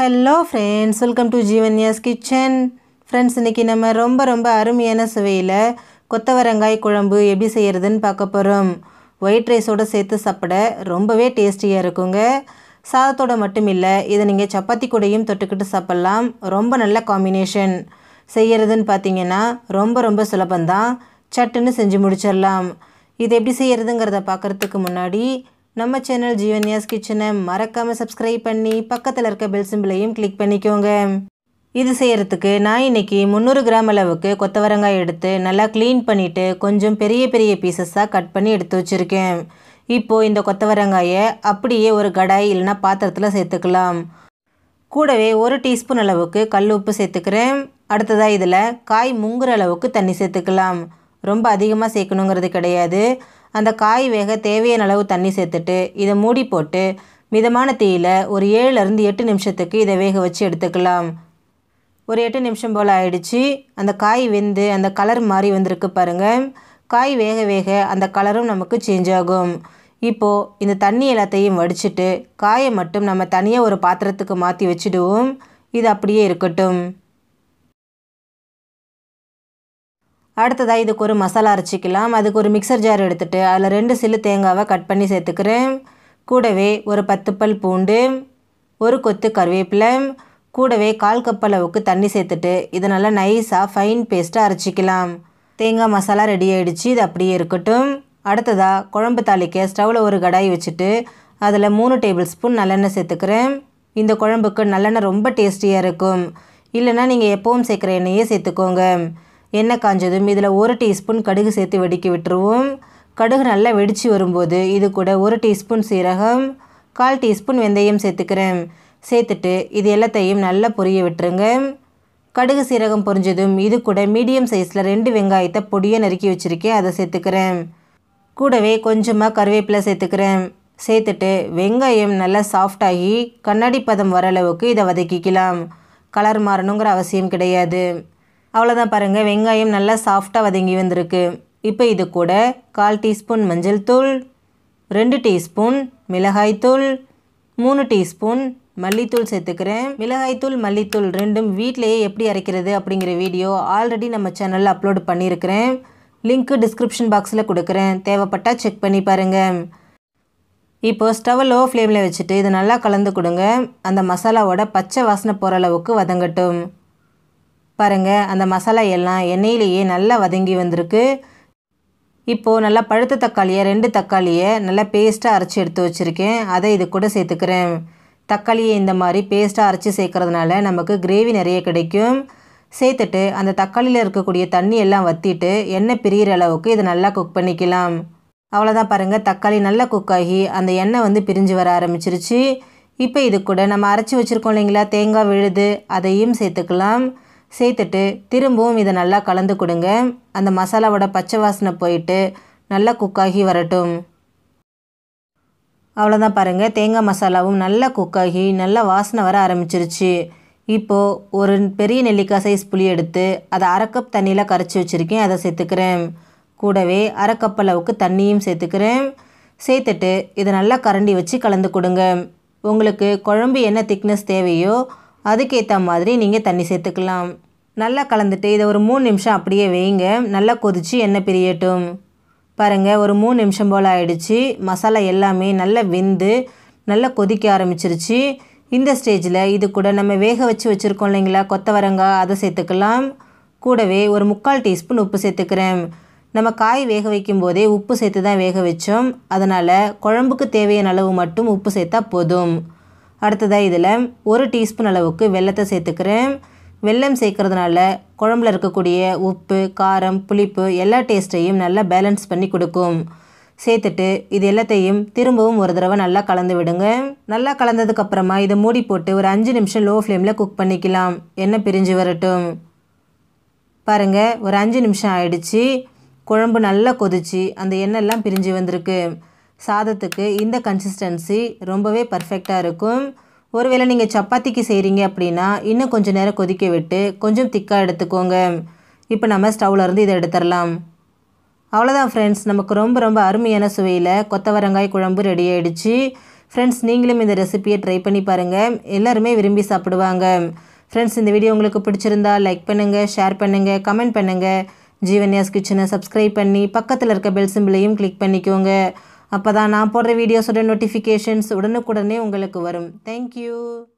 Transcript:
hello friends welcome to Jeevanya's kitchen friends இன்றைக்கி நம்ம ரொம்ப ரொம்ப அருமையான சுவையில் கொத்தவரங்காய் குழம்பு எப்படி செய்கிறதுன்னு பார்க்க போகிறோம் ஒயிட் ரைஸோடு சேர்த்து சாப்பிட ரொம்பவே டேஸ்டியாக இருக்குங்க சாதத்தோட மட்டும் இல்லை இதை நீங்கள் சப்பாத்தி கூடையும் தொட்டுக்கிட்டு சாப்பிட்லாம் ரொம்ப நல்ல காம்பினேஷன் செய்கிறதுன்னு பார்த்தீங்கன்னா ரொம்ப ரொம்ப சுலபந்தான் சட்டுன்னு செஞ்சு முடிச்சிடலாம் இது எப்படி செய்கிறதுங்கிறத பார்க்குறதுக்கு முன்னாடி நம்ம சேனல் ஜீவன்யாஸ் கிச்சனை மறக்காமல் சப்ஸ்கிரைப் பண்ணி பக்கத்தில் இருக்க பெல் சிம்பிளையும் கிளிக் பண்ணிக்கோங்க இது செய்கிறதுக்கு நான் இன்றைக்கி முந்நூறு கிராம் அளவுக்கு கொத்தவரங்காய் எடுத்து நல்லா க்ளீன் பண்ணிவிட்டு கொஞ்சம் பெரிய பெரிய பீசஸாக கட் பண்ணி எடுத்து வச்சுருக்கேன் இப்போது இந்த கொத்தவரங்காயை அப்படியே ஒரு கடாய் இல்லைனா பாத்திரத்தில் சேர்த்துக்கலாம் கூடவே ஒரு டீஸ்பூன் அளவுக்கு கல் உப்பு சேர்த்துக்கிறேன் அடுத்ததாக இதில் காய் முங்குற அளவுக்கு தண்ணி சேர்த்துக்கலாம் ரொம்ப அதிகமாக சேர்க்கணுங்கிறது கிடையாது அந்த காய் வேக தேவையான அளவு தண்ணி சேர்த்துட்டு இதை மூடி போட்டு மிதமான தீயில் ஒரு ஏழுலேருந்து எட்டு நிமிஷத்துக்கு இதை வேக வச்சு எடுத்துக்கலாம் ஒரு எட்டு நிமிஷம் போல் ஆயிடுச்சு அந்த காய் வெந்து அந்த கலர் மாறி வந்திருக்கு பாருங்கள் காய் வேக வேக அந்த கலரும் நமக்கு சேஞ்ச் ஆகும் இப்போது இந்த தண்ணி எல்லாத்தையும் வடிச்சிட்டு காயை மட்டும் நம்ம தனியாக ஒரு பாத்திரத்துக்கு மாற்றி வச்சுடுவோம் இது அப்படியே இருக்கட்டும் அடுத்ததாக இதுக்கு ஒரு மசாலா அரைச்சிக்கலாம் அதுக்கு ஒரு மிக்சர் ஜார் எடுத்துகிட்டு அதில் ரெண்டு சில்லு தேங்காவை கட் பண்ணி சேர்த்துக்கிறேன் கூடவே ஒரு பத்து பல் பூண்டு ஒரு கொத்து கருவேப்பிலை கூடவே கால் கப் அளவுக்கு தண்ணி சேர்த்துட்டு இதை நல்லா நைஸாக ஃபைன் பேஸ்ட்டாக அரைச்சிக்கலாம் தேங்காய் மசாலா ரெடி ஆகிடுச்சு இது அப்படியே இருக்கட்டும் அடுத்ததாக குழம்பு தாளிக்க ஸ்டவ்வில் ஒரு கடாய் வச்சுட்டு அதில் மூணு டேபிள் ஸ்பூன் நல்லெண்ணெய் சேர்த்துக்கிறேன் இந்த குழம்புக்கு நல்லெண்ணெய் ரொம்ப டேஸ்டியாக இருக்கும் இல்லைன்னா நீங்கள் எப்போவும் சேர்க்குற எண்ணெயே சேர்த்துக்கோங்க எண்ணெய் காஞ்சதும் இதில் ஒரு டீஸ்பூன் கடுகு சேர்த்து வெடிக்க விட்டுருவோம் கடுகு நல்லா வெடித்து வரும்போது இது கூட ஒரு டீஸ்பூன் சீரகம் கால் டீஸ்பூன் வெந்தயம் சேர்த்துக்கிறேன் சேர்த்துட்டு இது எல்லாத்தையும் நல்லா பொரிய விட்டுருங்க கடுகு சீரகம் பொரிஞ்சதும் இது கூட மீடியம் சைஸில் ரெண்டு வெங்காயத்தை பொடியை நறுக்கி வச்சுருக்கேன் அதை சேர்த்துக்கிறேன் கூடவே கொஞ்சமாக கருவேப்பிலை சேர்த்துக்கிறேன் சேர்த்துட்டு வெங்காயம் நல்லா சாஃப்டாகி கண்ணாடி பதம் வர அளவுக்கு இதை வதக்கிக்கலாம் கலர் மாறணுங்கிற அவசியம் கிடையாது அவ்வளோதான் பாருங்கள் வெங்காயம் நல்லா சாஃப்டாக வதங்கி வந்திருக்கு இப்போ இது கூட கால் டீஸ்பூன் மஞ்சள் தூள் ரெண்டு டீஸ்பூன் மிளகாய்த்தூள் மூணு டீஸ்பூன் மல்லித்தூள் சேர்த்துக்கிறேன் மிளகாய்த்தூள் மல்லித்தூள் ரெண்டும் வீட்டிலையே எப்படி அரைக்கிறது அப்படிங்கிற வீடியோ ஆல்ரெடி நம்ம சேனலில் அப்லோடு பண்ணியிருக்கிறேன் லிங்க்கு டிஸ்கிரிப்ஷன் பாக்ஸில் கொடுக்குறேன் தேவைப்பட்டால் செக் பண்ணி பாருங்கள் இப்போது ஸ்டவ் லோ ஃப்ளேமில் வச்சுட்டு இது நல்லா கலந்து கொடுங்க அந்த மசாலாவோட பச்சை வாசனை போகிற அளவுக்கு வதங்கட்டும் பாருங்கள் அந்த மசாலா எல்லாம் எண்ணெயிலேயே நல்லா வதங்கி வந்திருக்கு இப்போது நல்லா பழுத்த தக்காளியை ரெண்டு தக்காளியை நல்லா பேஸ்ட்டாக அரைச்சி எடுத்து வச்சுருக்கேன் அதை இது கூட சேர்த்துக்கிறேன் தக்காளியை இந்த மாதிரி பேஸ்ட்டாக அரைச்சி சேர்க்குறதுனால நமக்கு கிரேவி நிறைய கிடைக்கும் சேர்த்துட்டு அந்த தக்காளியில் இருக்கக்கூடிய தண்ணி எல்லாம் வற்றிட்டு எண்ணெய் பிரிகிற அளவுக்கு இதை நல்லா குக் பண்ணிக்கலாம் அவ்வளோதான் பாருங்கள் தக்காளி நல்லா குக் ஆகி அந்த எண்ணெய் வந்து பிரிஞ்சு வர ஆரம்பிச்சிருச்சு இப்போ இது கூட நம்ம அரைச்சி வச்சுருக்கோம் இல்லைங்களா தேங்காய் விழுது அதையும் சேர்த்துக்கலாம் சேர்த்துட்டு திரும்பவும் இதை நல்லா கலந்து கொடுங்க அந்த மசாலாவோட பச்சை வாசனை போயிட்டு நல்லா குக்காகி வரட்டும் அவ்வளோதான் பாருங்கள் தேங்காய் மசாலாவும் நல்லா குக்காகி நல்லா வாசனை வர ஆரம்பிச்சிருச்சு இப்போது ஒரு பெரிய நெல்லிக்காய் சைஸ் புளி எடுத்து அதை அரை கப் தண்ணியில் கரைச்சி வச்சுருக்கேன் அதை சேர்த்துக்கிறேன் கூடவே அரை கப் அளவுக்கு தண்ணியும் சேர்த்துக்கிறேன் சேர்த்துட்டு இதை நல்லா கரண்டி வச்சு கலந்து கொடுங்க உங்களுக்கு குழம்பு என்ன திக்னஸ் தேவையோ அதுக்கேற்ற மாதிரி நீங்கள் தண்ணி சேர்த்துக்கலாம் நல்லா கலந்துட்டு இதை ஒரு மூணு நிமிஷம் அப்படியே வேங்க நல்லா கொதித்து எண்ணெய் பிரியட்டும் பாருங்கள் ஒரு மூணு நிமிஷம் போல் ஆயிடுச்சு மசாலா எல்லாமே நல்லா வெந்து நல்லா கொதிக்க ஆரம்பிச்சிருச்சு இந்த ஸ்டேஜில் இது கூட நம்ம வேக வச்சு வச்சுருக்கோம் இல்லைங்களா கொத்தவரங்காய் அதை சேர்த்துக்கலாம் கூடவே ஒரு முக்கால் டீஸ்பூன் உப்பு சேர்த்துக்கிறேன் நம்ம காய் வேக வைக்கும் போதே உப்பு சேர்த்து தான் வேக வச்சோம் அதனால் குழம்புக்கு தேவையான அளவு மட்டும் உப்பு சேர்த்தா போதும் அடுத்ததாக இதில் ஒரு டீஸ்பூன் அளவுக்கு வெள்ளத்தை சேர்த்துக்கிறேன் வெல்லம் சேர்க்கறதுனால குழம்புல இருக்கக்கூடிய உப்பு காரம் புளிப்பு எல்லா டேஸ்ட்டையும் நல்லா பேலன்ஸ் பண்ணி கொடுக்கும் சேர்த்துட்டு இது எல்லாத்தையும் திரும்பவும் ஒரு தடவை நல்லா கலந்து விடுங்க நல்லா கலந்ததுக்கப்புறமா இதை மூடி போட்டு ஒரு அஞ்சு நிமிஷம் லோ ஃப்ளேமில் குக் பண்ணிக்கலாம் எண்ணெய் பிரிஞ்சு வரட்டும் பாருங்கள் ஒரு அஞ்சு நிமிஷம் ஆயிடுச்சு குழம்பு நல்லா கொதிச்சு அந்த எண்ணெய்லாம் பிரிஞ்சு வந்திருக்கு சாதத்துக்கு இந்த கன்சிஸ்டன்சி ரொம்பவே பர்ஃபெக்டாக இருக்கும் ஒருவேளை நீங்கள் சப்பாத்திக்கு செய்கிறீங்க அப்படின்னா இன்னும் கொஞ்சம் நேரம் கொதிக்க விட்டு கொஞ்சம் திக்காக எடுத்துக்கோங்க இப்போ நம்ம ஸ்டவ்லேருந்து இதை எடுத்துடலாம் அவ்வளோதான் ஃப்ரெண்ட்ஸ் நமக்கு ரொம்ப ரொம்ப அருமையான சுவையில் கொத்தவரங்காய் குழம்பு ரெடி ஆகிடுச்சு ஃப்ரெண்ட்ஸ் நீங்களும் இந்த ரெசிப்பியை ட்ரை பண்ணி பாருங்கள் எல்லாருமே விரும்பி சாப்பிடுவாங்க ஃப்ரெண்ட்ஸ் இந்த வீடியோ உங்களுக்கு பிடிச்சிருந்தா லைக் பண்ணுங்கள் ஷேர் பண்ணுங்கள் கமெண்ட் பண்ணுங்கள் ஜீவன்யாஸ் கிச்சனை சப்ஸ்கிரைப் பண்ணி பக்கத்தில் இருக்க பெல் சிம்பிளையும் கிளிக் பண்ணிக்கோங்க அப்போ தான் நான் போடுற வீடியோஸோட நோட்டிஃபிகேஷன்ஸ் உடனுக்குடனே உங்களுக்கு வரும் தேங்க்யூ